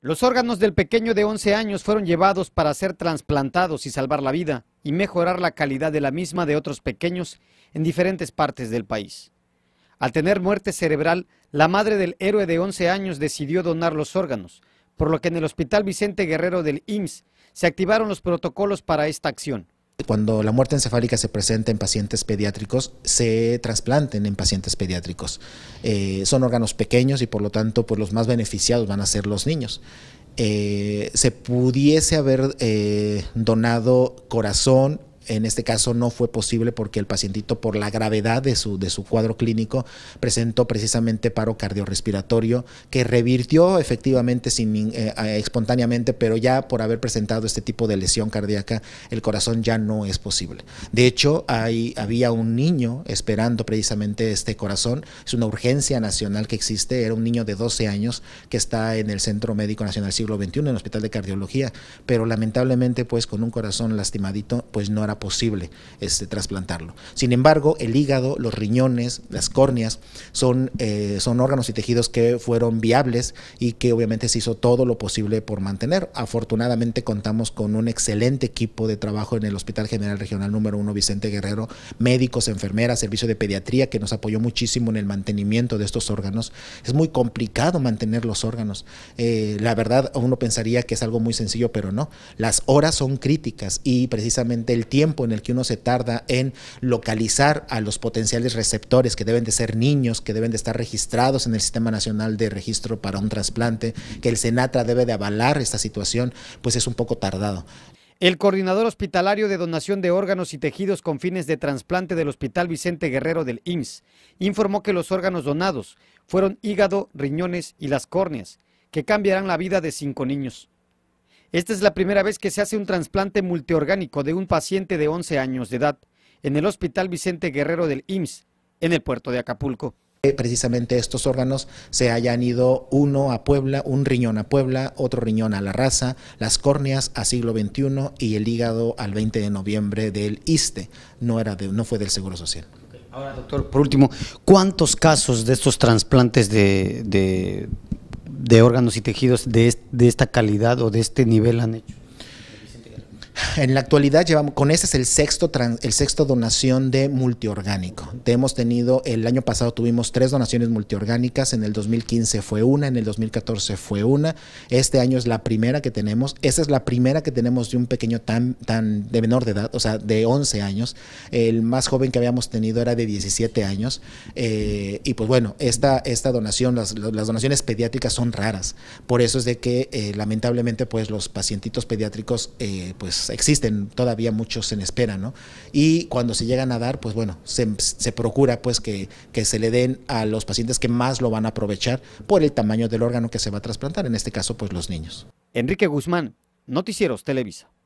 Los órganos del pequeño de 11 años fueron llevados para ser trasplantados y salvar la vida y mejorar la calidad de la misma de otros pequeños en diferentes partes del país. Al tener muerte cerebral, la madre del héroe de 11 años decidió donar los órganos, por lo que en el Hospital Vicente Guerrero del IMSS se activaron los protocolos para esta acción. Cuando la muerte encefálica se presenta en pacientes pediátricos, se trasplanten en pacientes pediátricos. Eh, son órganos pequeños y por lo tanto pues, los más beneficiados van a ser los niños. Eh, se pudiese haber eh, donado corazón en este caso no fue posible porque el pacientito, por la gravedad de su, de su cuadro clínico, presentó precisamente paro cardiorrespiratorio que revirtió efectivamente sin, eh, espontáneamente, pero ya por haber presentado este tipo de lesión cardíaca, el corazón ya no es posible. De hecho, hay, había un niño esperando precisamente este corazón. Es una urgencia nacional que existe. Era un niño de 12 años que está en el Centro Médico Nacional Siglo XXI, en el Hospital de Cardiología, pero lamentablemente pues con un corazón lastimadito pues no era posible este, trasplantarlo. Sin embargo, el hígado, los riñones, las córneas son, eh, son órganos y tejidos que fueron viables y que obviamente se hizo todo lo posible por mantener. Afortunadamente contamos con un excelente equipo de trabajo en el Hospital General Regional número 1 Vicente Guerrero, médicos, enfermeras, servicio de pediatría que nos apoyó muchísimo en el mantenimiento de estos órganos. Es muy complicado mantener los órganos. Eh, la verdad, uno pensaría que es algo muy sencillo, pero no. Las horas son críticas y precisamente el tiempo en el que uno se tarda en localizar a los potenciales receptores, que deben de ser niños, que deben de estar registrados en el Sistema Nacional de Registro para un trasplante, que el Senatra debe de avalar esta situación, pues es un poco tardado. El coordinador hospitalario de donación de órganos y tejidos con fines de trasplante del Hospital Vicente Guerrero del IMSS informó que los órganos donados fueron hígado, riñones y las córneas, que cambiarán la vida de cinco niños. Esta es la primera vez que se hace un trasplante multiorgánico de un paciente de 11 años de edad en el Hospital Vicente Guerrero del IMSS, en el puerto de Acapulco. Precisamente estos órganos se hayan ido uno a Puebla, un riñón a Puebla, otro riñón a la raza, las córneas a siglo XXI y el hígado al 20 de noviembre del ISTE. No, era de, no fue del Seguro Social. Ahora, doctor, por último, ¿cuántos casos de estos trasplantes de de órganos y tejidos de, de esta calidad o de este nivel han hecho? En la actualidad llevamos, con ese es el sexto, el sexto donación de multiorgánico. hemos tenido, el año pasado tuvimos tres donaciones multiorgánicas, en el 2015 fue una, en el 2014 fue una, este año es la primera que tenemos, esa es la primera que tenemos de un pequeño tan, tan de menor de edad, o sea, de 11 años, el más joven que habíamos tenido era de 17 años, eh, y pues bueno, esta, esta donación, las, donaciones pediátricas son raras, por eso es de que eh, lamentablemente pues los pacientitos pediátricos eh, pues existen todavía muchos en espera, ¿no? Y cuando se llegan a dar, pues bueno, se, se procura pues que, que, se le den a los pacientes que más lo van a aprovechar por el tamaño del órgano que se va a trasplantar, en este caso pues los niños. Enrique Guzmán, Noticieros Televisa.